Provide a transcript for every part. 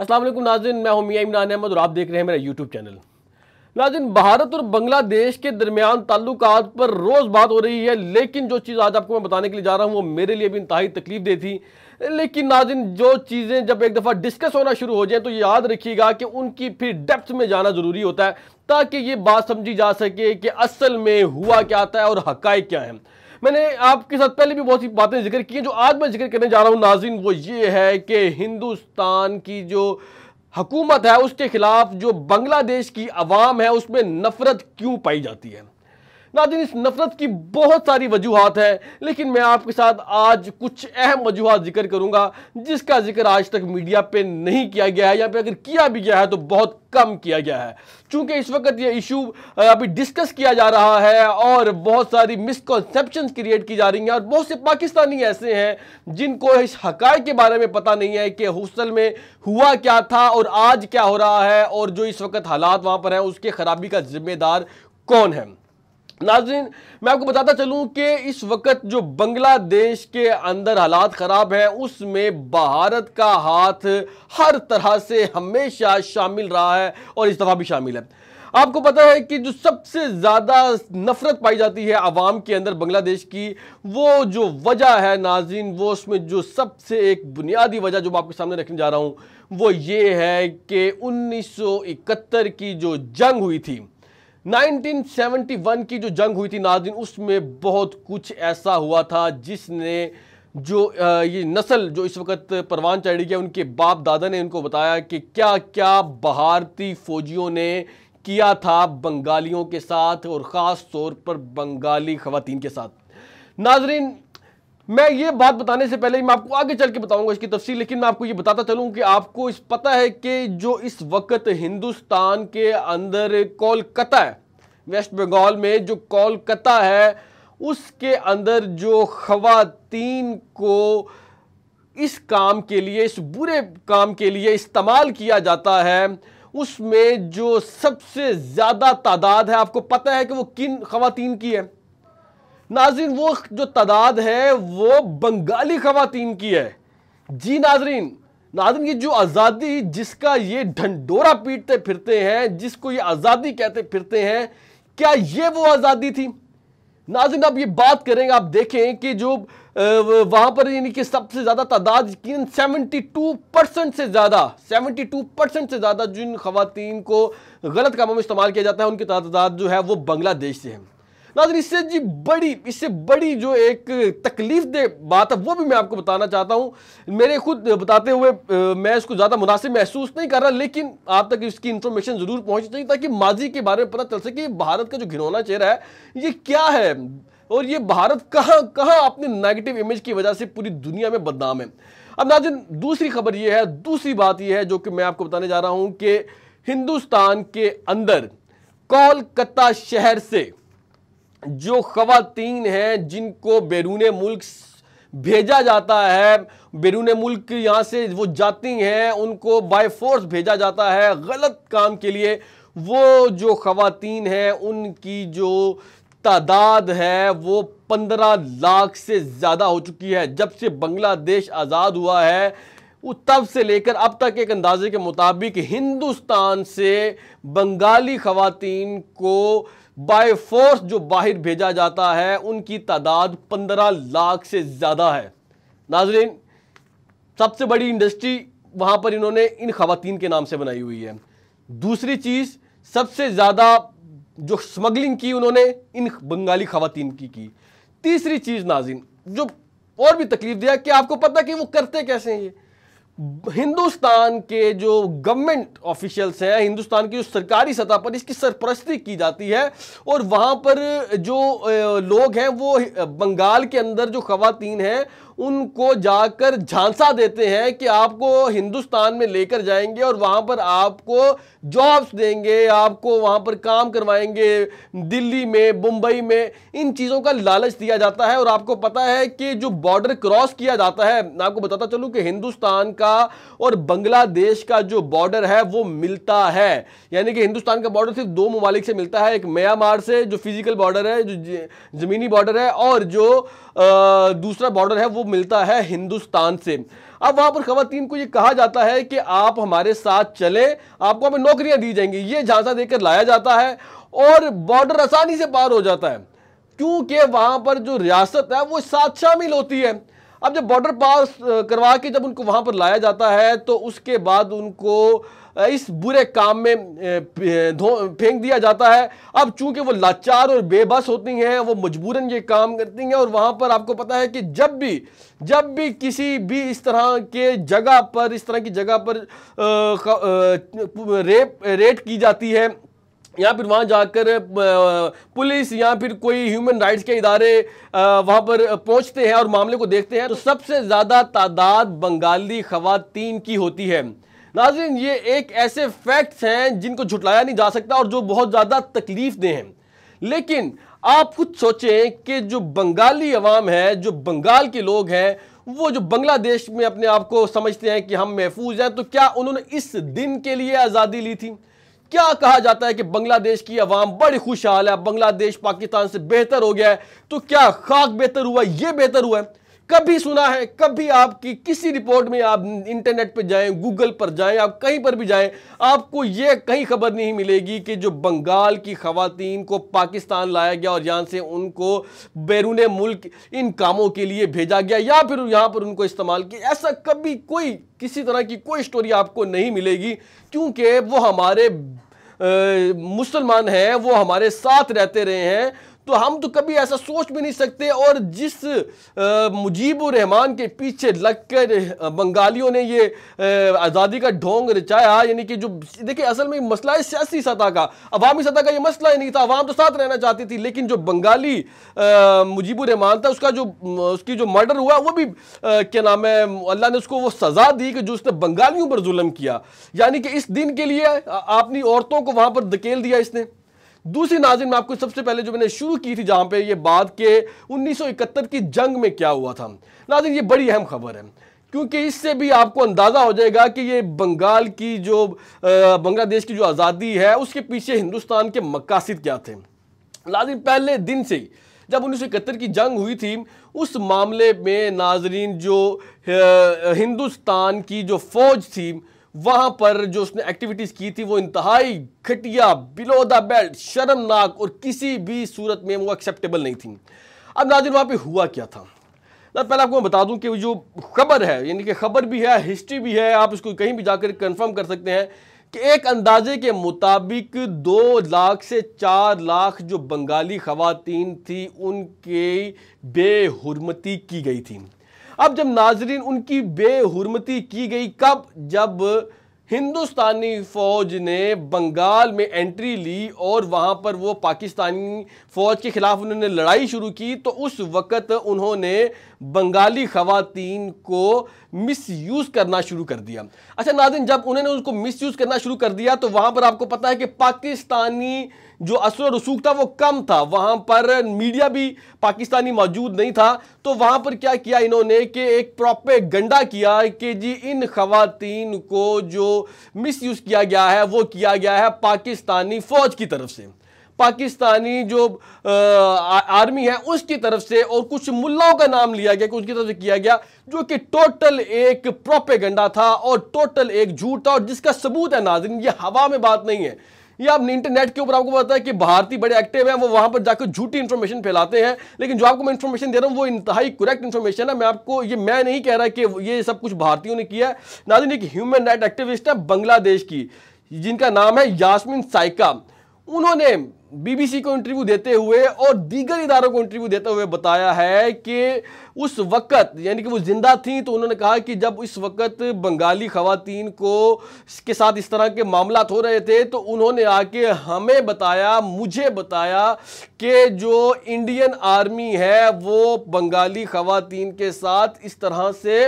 असलम नाजिन मैं हूँ मियाँ इमरान अहमद और आप देख रहे हैं मेरा यूट्यूब चैनल नाजिन भारत और बांग्लादेश के दरमियान ताल्लुक पर रोज़ बात हो रही है लेकिन जो चीज़ आज आपको मैं बताने के लिए जा रहा हूँ वो मेरे लिए भी इंतहाई तकलीफ दे थी लेकिन नाजिन जो चीज़ें जब एक दफ़ा डिस्कस होना शुरू हो जाए तो याद रखिएगा कि उनकी फिर डेप्थ में जाना ज़रूरी होता है ताकि ये बात समझी जा सके कि असल में हुआ क्या आता है और हक़ क्या है मैंने आपके साथ पहले भी बहुत सी बातें जिक्र की हैं जो आज मैं जिक्र करने जा रहा हूँ नाजिन वो ये है कि हिंदुस्तान की जो हकूमत है उसके खिलाफ जो बांग्लादेश की आवाम है उसमें नफरत क्यों पाई जाती है नाजिन इस नफरत की बहुत सारी वजूहत हैं लेकिन मैं आपके साथ आज कुछ अहम वजूहत जिक्र करूँगा जिसका जिक्र आज तक मीडिया पर नहीं किया गया है या फिर अगर किया भी गया है तो बहुत कम किया गया है चूंकि इस वक्त ये इशू अभी डिस्कस किया जा रहा है और बहुत सारी मिसकॉन्सेप्शन क्रिएट की जा रही हैं और बहुत से पाकिस्तानी ऐसे हैं जिनको इस हक़ के बारे में पता नहीं है कि हॉस्टल में हुआ क्या था और आज क्या हो रहा है और जो इस वक्त हालात वहाँ पर हैं उसके ख़राबी का जिम्मेदार कौन है नाजरीन मैं आपको बताता चलूं कि इस वक्त जो बांग्लादेश के अंदर हालात ख़राब हैं उसमें भारत का हाथ हर तरह से हमेशा शामिल रहा है और इस दफ़ा भी शामिल है आपको पता है कि जो सबसे ज़्यादा नफ़रत पाई जाती है आवाम के अंदर बांग्लादेश की वो जो वजह है नाजरीन वो उसमें जो सबसे एक बुनियादी वजह जो मैं आपके सामने रखने जा रहा हूँ वो ये है कि उन्नीस की जो जंग हुई थी 1971 की जो जंग हुई थी नाजिन उसमें बहुत कुछ ऐसा हुआ था जिसने जो ये नस्ल जो इस वक्त परवान चढ़ी गया उनके बाप दादा ने उनको बताया कि क्या क्या भारतीय फौजियों ने किया था बंगालियों के साथ और ख़ास तौर पर बंगाली खवतिन के साथ नाजरीन मैं ये बात बताने से पहले मैं आपको आगे चल के बताऊंगा इसकी तफसील लेकिन मैं आपको ये बताता चलूं कि आपको इस पता है कि जो इस वक्त हिंदुस्तान के अंदर कोलकाता है वेस्ट बंगाल में जो कोलकाता है उसके अंदर जो खातन को इस काम के लिए इस बुरे काम के लिए इस्तेमाल किया जाता है उसमें जो सबसे ज़्यादा तादाद है आपको पता है कि वो किन खातन की है नाजरीन वो जो तादाद है वो बंगाली खातन की है जी नाजरीन नाजरीन की जो आज़ादी जिसका ये ढंडोरा पीटते फिरते हैं जिसको ये आज़ादी कहते फिरते हैं क्या ये वो आज़ादी थी नाजिन अब ये बात करेंगे आप देखें कि जो वहाँ पर यानी कि सबसे ज़्यादा तादाद यकीन 72 परसेंट से ज़्यादा 72 परसेंट से ज़्यादा जिन खातन को गलत कामों में इस्तेमाल किया जाता है उनकी तादाद जो है वो बांग्लादेश से है नाजर इससे जी बड़ी इससे बड़ी जो एक तकलीफ दे बात है वो भी मैं आपको बताना चाहता हूँ मेरे खुद बताते हुए मैं इसको ज़्यादा मुनासिब महसूस नहीं कर रहा लेकिन आप तक इसकी इन्फॉर्मेशन ज़रूर पहुँचनी चाहिए ताकि माजी के बारे में पता चल सके भारत का जो घिनौना चेहरा है ये क्या है और ये भारत कहाँ कहाँ अपने नेगेटिव इमेज की वजह से पूरी दुनिया में बदनाम है अब नाजिन दूसरी खबर ये है दूसरी बात यह है जो कि मैं आपको बताने जा रहा हूँ कि हिंदुस्तान के अंदर कोलकाता शहर से जो खातन हैं जिनको बैरून मुल्क भेजा जाता है बैरून मुल्क यहाँ से वो जाती हैं उनको बाय फोर्स भेजा जाता है गलत काम के लिए वो जो खातन हैं उनकी जो तादाद है वो पंद्रह लाख से ज़्यादा हो चुकी है जब से बांग्लादेश आज़ाद हुआ है वो तब से लेकर अब तक एक अंदाजे के मुताबिक हिंदुस्तान से बंगाली खातन को बाय फोर्स जो बाहर भेजा जाता है उनकी तादाद पंद्रह लाख से ज़्यादा है नाजरीन सबसे बड़ी इंडस्ट्री वहाँ पर इन्होंने इन खातन के नाम से बनाई हुई है दूसरी चीज़ सबसे ज़्यादा जो स्मगलिंग की उन्होंने इन बंगाली खातन की की तीसरी चीज़ नाजिन जो और भी तकलीफ दिया कि आपको पता कि वो करते कैसे हैं ये हिंदुस्तान के जो गवर्नमेंट ऑफिशियल्स हैं हिंदुस्तान की जो सरकारी सतह पर इसकी सरपरस्ती की जाती है और वहाँ पर जो लोग हैं वो बंगाल के अंदर जो खातन हैं उनको जाकर झांसा देते हैं कि आपको हिंदुस्तान में लेकर जाएंगे और वहाँ पर आपको जॉब्स देंगे आपको वहाँ पर काम करवाएंगे दिल्ली में मुंबई में इन चीज़ों का लालच दिया जाता है और आपको पता है कि जो बॉर्डर क्रॉस किया जाता है मैं आपको बताता चलूँ कि हिंदुस्तान का और बांग्लादेश का जो बॉर्डर है वो मिलता है यानी कि हिंदुस्तान का बॉर्डर सिर्फ दो ममालिक से मिलता है एक म्यांमार से जो फिजिकल बॉर्डर है जो ज़मीनी बॉर्डर है और जो दूसरा बॉर्डर है वो मिलता है हिंदुस्तान से अब वहां पर खातन को ये कहा जाता है कि आप हमारे साथ चले आपको हमें नौकरियां दी जाएंगी ये झांसा देकर लाया जाता है और बॉर्डर आसानी से पार हो जाता है क्योंकि वहां पर जो रियासत है वो साथ शामिल होती है अब जब बॉर्डर पास करवा के जब उनको वहां पर लाया जाता है तो उसके बाद उनको इस बुरे काम में फेंक दिया जाता है अब चूंकि वो लाचार और बेबस होती हैं वो मजबूरन ये काम करती हैं और वहाँ पर आपको पता है कि जब भी जब भी किसी भी इस तरह के जगह पर इस तरह की जगह पर आ, आ, रेप रेट की जाती है या फिर वहाँ जाकर पुलिस या फिर कोई ह्यूमन राइट्स के इदारे वहाँ पर पहुँचते हैं और मामले को देखते हैं तो सबसे ज़्यादा तादाद बंगाली ख़वातीन की होती है नाजिन ये एक ऐसे फैक्ट्स हैं जिनको झुटलाया नहीं जा सकता और जो बहुत ज़्यादा तकलीफ दे हैं लेकिन आप खुद सोचें कि जो बंगाली अवाम है जो बंगाल के लोग हैं वो जो बांग्लादेश में अपने आप को समझते हैं कि हम महफूज हैं तो क्या उन्होंने इस दिन के लिए आज़ादी ली थी क्या कहा जाता है कि बांग्लादेश की आवाम बड़ी खुशहाल है बांग्लादेश पाकिस्तान से बेहतर हो गया है तो क्या खाक बेहतर हुआ ये बेहतर हुआ है कभी सुना है कभी आपकी किसी रिपोर्ट में आप इंटरनेट पर जाएं गूगल पर जाएं आप कहीं पर भी जाएं आपको यह कहीं खबर नहीं मिलेगी कि जो बंगाल की खातन को पाकिस्तान लाया गया और यहाँ से उनको बैरून मुल्क इन कामों के लिए भेजा गया या फिर यहाँ पर उनको इस्तेमाल किया ऐसा कभी कोई किसी तरह की कोई स्टोरी आपको नहीं मिलेगी क्योंकि वो हमारे मुसलमान हैं वो हमारे साथ रहते रहे हैं तो हम तो कभी ऐसा सोच भी नहीं सकते और जिस मुजीब रहमान के पीछे लगकर बंगालियों ने ये आज़ादी का ढोंग रचाया यानी कि जो देखिए असल में मसला है सियासी सतह का अवामी सतह का ये मसला ही नहीं था अवाम तो साथ रहना चाहती थी लेकिन जो बंगाली मुजीबुर रहमान था उसका जो उसकी जो मर्डर हुआ वो भी क्या नाम है अल्लाह ने उसको वो सज़ा दी कि जो उसने बंगालियों पर जुलम किया यानी कि इस दिन के लिए अपनी औरतों को वहाँ पर धकेल दिया इसने दूसरी नाजिन में आपको सबसे पहले जो मैंने शुरू की थी जहाँ पे ये बात के 1971 की जंग में क्या हुआ था नाजिन ये बड़ी अहम खबर है क्योंकि इससे भी आपको अंदाज़ा हो जाएगा कि ये बंगाल की जो बांग्लादेश की जो आज़ादी है उसके पीछे हिंदुस्तान के मकासद क्या थे नाजिन पहले दिन से ही जब उन्नीस की जंग हुई थी उस मामले में नाजरीन जो हिंदुस्तान की जो फ़ौज थी वहां पर जो उसने एक्टिविटीज की थी वो इंतहाई घटिया बिलो द बेल्ट शर्मनाक और किसी भी सूरत में वो एक्सेप्टेबल नहीं थी अब नाजिन वहाँ पे हुआ क्या था ना पहले आपको मैं बता दूं कि जो खबर है यानी कि खबर भी है हिस्ट्री भी है आप इसको कहीं भी जाकर कंफर्म कर सकते हैं कि एक अंदाजे के मुताबिक दो लाख से चार लाख जो बंगाली खवातीन थी उनके बेहरमती की गई थी अब जब नाजरीन उनकी बेहरमती की गई कब जब हिंदुस्तानी फ़ौज ने बंगाल में एंट्री ली और वहाँ पर वो पाकिस्तानी फ़ौज के ख़िलाफ़ उन्होंने लड़ाई शुरू की तो उस वक़्त उन्होंने बंगाली ख़वान को मिस यूज़ करना शुरू कर दिया अच्छा नादिन जब उन्होंने उसको मिस यूज़ करना शुरू कर दिया तो वहाँ पर आपको पता है कि पाकिस्तानी जो असल रसूख था वो कम था वहाँ पर मीडिया भी पाकिस्तानी मौजूद नहीं था तो वहाँ पर क्या किया इन्होंने कि एक प्रॉपर गंडा किया कि जी इन खातन को जो मिस यूज़ किया गया है वो किया गया है पाकिस्तानी फ़ौज की तरफ से पाकिस्तानी जो आ, आर्मी है उसकी तरफ से और कुछ मुल्लाओं का नाम लिया गया कि उसकी तरफ से किया गया जो कि टोटल एक प्रोपेगंडा था और टोटल एक झूठ था और जिसका सबूत है नाजिन ये हवा में बात नहीं है या आप इंटरनेट के ऊपर आपको पता है कि भारतीय बड़े एक्टिव हैं वो वहाँ पर जाकर झूठी इंफॉर्मेशन फैलाते हैं लेकिन जो आपको मैं इंफॉर्मेशन दे रहा हूँ वो इंतहाई करेक्ट इन्फॉर्मेशन है मैं आपको ये मैं नहीं कह रहा कि ये सब कुछ भारतीयों ने किया है नाजिन एक ह्यूमन राइट एक्टिविस्ट है बांग्लादेश की जिनका नाम है यासमिन साइका उन्होंने बीबीसी को इंटरव्यू देते हुए और दीगर इदारों को इंटरव्यू देते हुए बताया है कि उस वक़्त यानी कि वो ज़िंदा थी तो उन्होंने कहा कि जब उस वक़्त बंगाली ख़वातीन को के साथ इस तरह के मामला हो रहे थे तो उन्होंने आके हमें बताया मुझे बताया कि जो इंडियन आर्मी है वो बंगाली ख़वातीन के साथ इस तरह से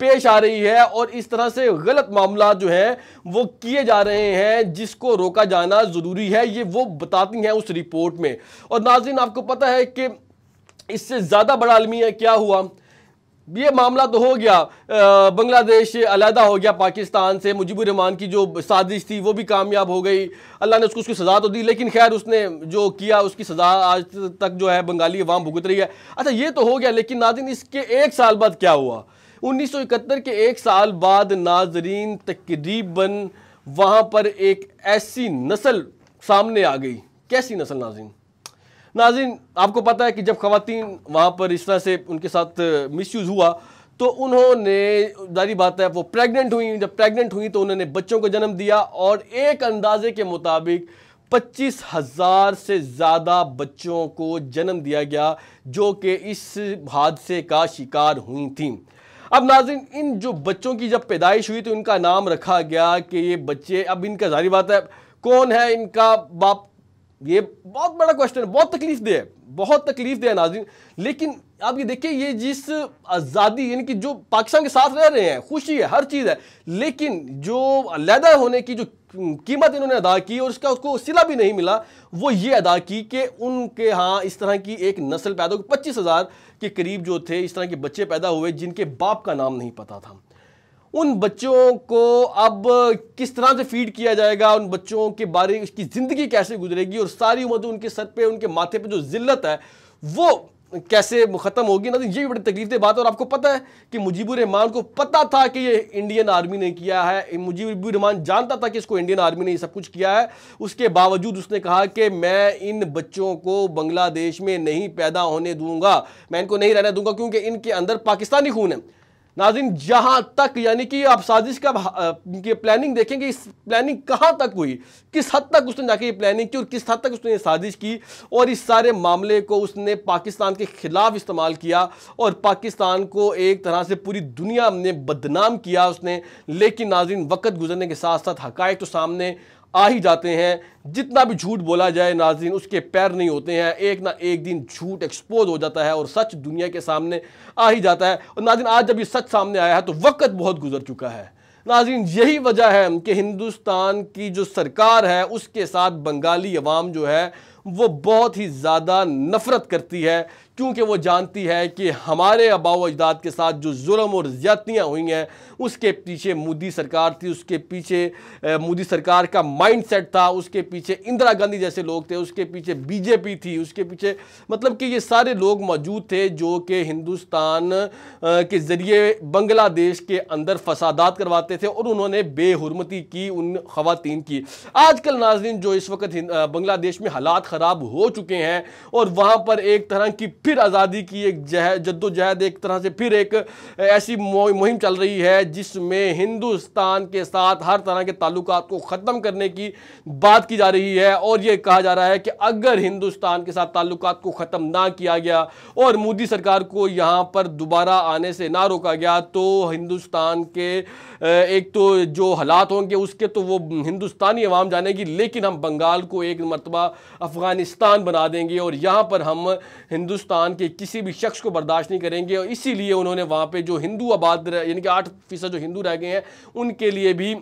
पेश आ रही है और इस तरह से गलत मामला जो हैं वो किए जा रहे हैं जिसको रोका जाना ज़रूरी है ये वो बताती हैं उस रिपोर्ट में और नाजिन आपको पता है कि इससे ज़्यादा बड़ा अलमिया क्या हुआ ये मामला तो हो गया बांग्लादेश अलहदा हो गया पाकिस्तान से मुजीब रहमान की जो साजिश थी वो भी कामयाब हो गई अल्लाह ने उसको उसकी सज़ा तो दी लेकिन खैर उसने जो किया उसकी सज़ा आज तक जो है बंगाली अवाम भुगत रही है अच्छा ये तो हो गया लेकिन नादिन इसके एक साल बाद क्या हुआ 1971 के एक साल बाद नाजरीन तकरीबन वहाँ पर एक ऐसी नस्ल सामने आ गई कैसी नस्ल नाजरीन नाजरीन आपको पता है कि जब खातन वहाँ पर इस तरह से उनके साथ मिस हुआ तो उन्होंने जारी बात है वो प्रेग्नेंट हुई जब प्रेग्नेंट हुई तो उन्होंने बच्चों को जन्म दिया और एक अंदाजे के मुताबिक पच्चीस हज़ार से ज़्यादा बच्चों को जन्म दिया गया जो कि इस हादसे का शिकार हुई थी अब नाजिन इन जो बच्चों की जब पैदाइश हुई तो इनका नाम रखा गया कि ये बच्चे अब इनका जारी बात है कौन है इनका बाप ये बहुत बड़ा क्वेश्चन है बहुत तकलीफ दे बहुत तकलीफ दे नाजिन लेकिन आप ये देखिए ये जिस आज़ादी यानी कि जो पाकिस्तान के साथ रह रहे हैं खुशी है हर चीज़ है लेकिन जो लैदा होने की जो कीमत इन्होंने अदा की और उसका उसको सिला भी नहीं मिला वो ये अदा की कि उनके यहाँ इस तरह की एक नस्ल पैदा हुई पच्चीस हज़ार के करीब जो थे इस तरह के बच्चे पैदा हुए जिनके बाप का नाम नहीं पता था उन बच्चों को अब किस तरह से फीड किया जाएगा उन बच्चों के बारे उसकी ज़िंदगी कैसे गुजरेगी और सारी उम्र उनके सर पे उनके माथे पे जो जिल्लत है वो कैसे ख़त्म होगी ना तो ये भी बड़ी तकलीफ दे बात और आपको पता है कि मुजीबुर रहमान को पता था कि ये इंडियन आर्मी ने किया है मुजीबुर रहमान जानता था कि इसको इंडियन आर्मी ने ये सब कुछ किया है उसके बावजूद उसने कहा कि मैं इन बच्चों को बांग्लादेश में नहीं पैदा होने दूंगा मैं इनको नहीं रहने दूंगा क्योंकि इनके अंदर पाकिस्तानी खून है नाजिन जहां तक यानी कि आप साजिश का की प्लानिंग देखेंगे इस प्लानिंग कहां तक हुई किस हद तक उसने जाके ये प्लानिंग की और किस हद तक उसने ये साजिश की और इस सारे मामले को उसने पाकिस्तान के ख़िलाफ़ इस्तेमाल किया और पाकिस्तान को एक तरह से पूरी दुनिया ने बदनाम किया उसने लेकिन नाजिन वक्त गुजरने के साथ साथ हकायक तो सामने आ ही जाते हैं जितना भी झूठ बोला जाए नाजरीन उसके पैर नहीं होते हैं एक ना एक दिन झूठ एक्सपोज हो जाता है और सच दुनिया के सामने आ ही जाता है और नाजिन आज जब ये सच सामने आया है तो वक्त बहुत गुजर चुका है नाजिन यही वजह है कि हिंदुस्तान की जो सरकार है उसके साथ बंगाली अवाम जो है वो बहुत ही ज़्यादा नफ़रत करती है क्योंकि वो जानती है कि हमारे अबाव अजदाद के साथ जो जुल्म और ज़्यादतियाँ हुई हैं उसके पीछे मोदी सरकार थी उसके पीछे मोदी सरकार का माइंड सेट था उसके पीछे इंदिरा गांधी जैसे लोग थे उसके पीछे बीजेपी थी उसके पीछे मतलब कि ये सारे लोग मौजूद थे जो कि हिंदुस्तान के ज़रिए बंग्लादेश के अंदर फसादात करवाते थे और उन्होंने बेहरमती की उन खातन की आज कल नाजरन जो इस वक्त बांग्लादेश में हालात ख़राब हो चुके हैं और वहाँ पर एक तरह की फिर आज़ादी की एक जह जद्दोजहद एक तरह से फिर एक ऐसी मुहिम चल रही है जिसमें हिंदुस्तान के साथ हर तरह के ताल्लुक को ख़त्म करने की बात की जा रही है और ये कहा जा रहा है कि अगर हिंदुस्तान के साथ ताल्लुक को ख़त्म ना किया गया और मोदी सरकार को यहाँ पर दोबारा आने से ना रोका गया तो हिंदुस्तान के एक तो जो हालात होंगे उसके तो वो हिंदुस्तानी आवाम जानेगी लेकिन हम बंगाल को एक मरतबा अफ़गानिस्तान बना देंगे और यहाँ पर हम हिंदुस्तान के किसी भी शख्स को बर्दाश्त नहीं करेंगे और इसीलिए उन्होंने वहाँ पर जो हिंदू आबाद यानी कि आठ फ़ीसद जो हिंदू रह गए हैं उनके लिए भी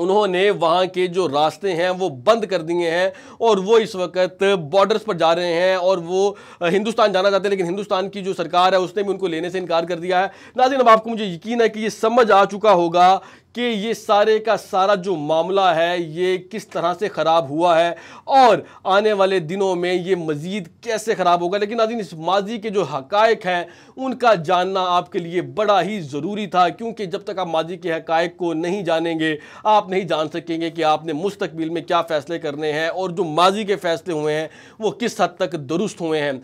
उन्होंने वहाँ के जो रास्ते हैं वो बंद कर दिए हैं और वो इस वक्त बॉर्डर्स पर जा रहे हैं और वो हिंदुस्तान जाना चाहते हैं लेकिन हिंदुस्तान की जो सरकार है उसने भी उनको लेने से इनकार कर दिया है नाजिन अब आपको मुझे यकीन है कि ये समझ आ चुका होगा कि ये सारे का सारा जो मामला है ये किस तरह से ख़राब हुआ है और आने वाले दिनों में ये मज़ीद कैसे ख़राब होगा लेकिन नाजीन इस माजी के जो हकायक हैं उनका जानना आपके लिए बड़ा ही ज़रूरी था क्योंकि जब तक आप माजी के हकायक को नहीं जानेंगे आप नहीं जान सकेंगे कि आपने मुस्तबिल में क्या फ़ैसले करने हैं और जो माजी के फ़ैसले हुए हैं वो किस हद तक दुरुस्त हुए हैं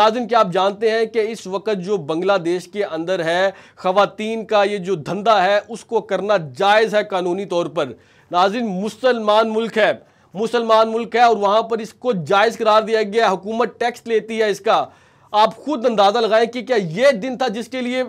नाजिन क्या आप जानते हैं कि इस वक्त जो बांग्लादेश के अंदर है ख़वान का ये जो धंधा है उसको करना जायज़ है कानूनी तौर पर नाजिन मुसलमान मुल्क है मुसलमान मुल्क है और वहाँ पर इसको जायज़ करार दिया गया हुकूमत टैक्स लेती है इसका आप खुद अंदाज़ा लगाएं कि क्या यह दिन था जिसके लिए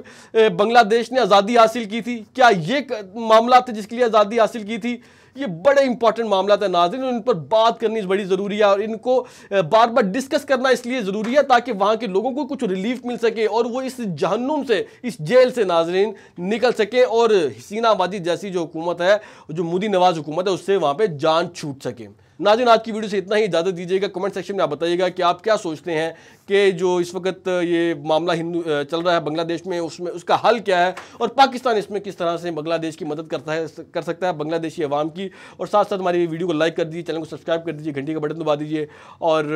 बांग्लादेश ने आज़ादी हासिल की थी क्या ये मामला था जिसके लिए आज़ादी हासिल की थी ये बड़े इंपॉर्टेंट मामला था नाजिन इन पर बात करनी बड़ी ज़रूरी है और इनको बार बार डिस्कस करना इसलिए ज़रूरी है ताकि वहाँ के लोगों को कुछ रिलीफ मिल सके और वो इस जहन्नुम से इस जेल से नाजरीन निकल सके और हसीना आबादी जैसी जो हुकूमत है जो मोदी नवाज हुकूमत है उससे वहाँ पर जान छूट सके नाजिन आज की वीडियो से इतना ही इजाज़त दीजिएगा कमेंट सेक्शन में आप बताइएगा कि आप क्या सोचते हैं कि जो इस वक्त ये मामला हिंदू चल रहा है बांग्लादेश में उसमें उसका हल क्या है और पाकिस्तान इसमें किस तरह से बांग्लादेश की मदद करता है कर सकता है बांग्लादेशी अवाम की और साथ साथ हमारी वीडियो को लाइक कर दीजिए चैनल को सब्सक्राइब कर दीजिए घंटी का बटन दबा दीजिए और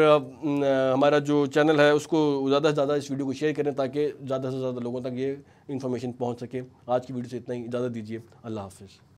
हमारा जो चैनल है उसको ज़्यादा से ज़्यादा इस वीडियो को शेयर करें ताकि ज़्यादा से ज़्यादा लोगों तक ये इन्फॉर्मेशन पहुँच सके आज की वीडियो से इतना ही इजाज़त दीजिए अल्लाह हाफिज़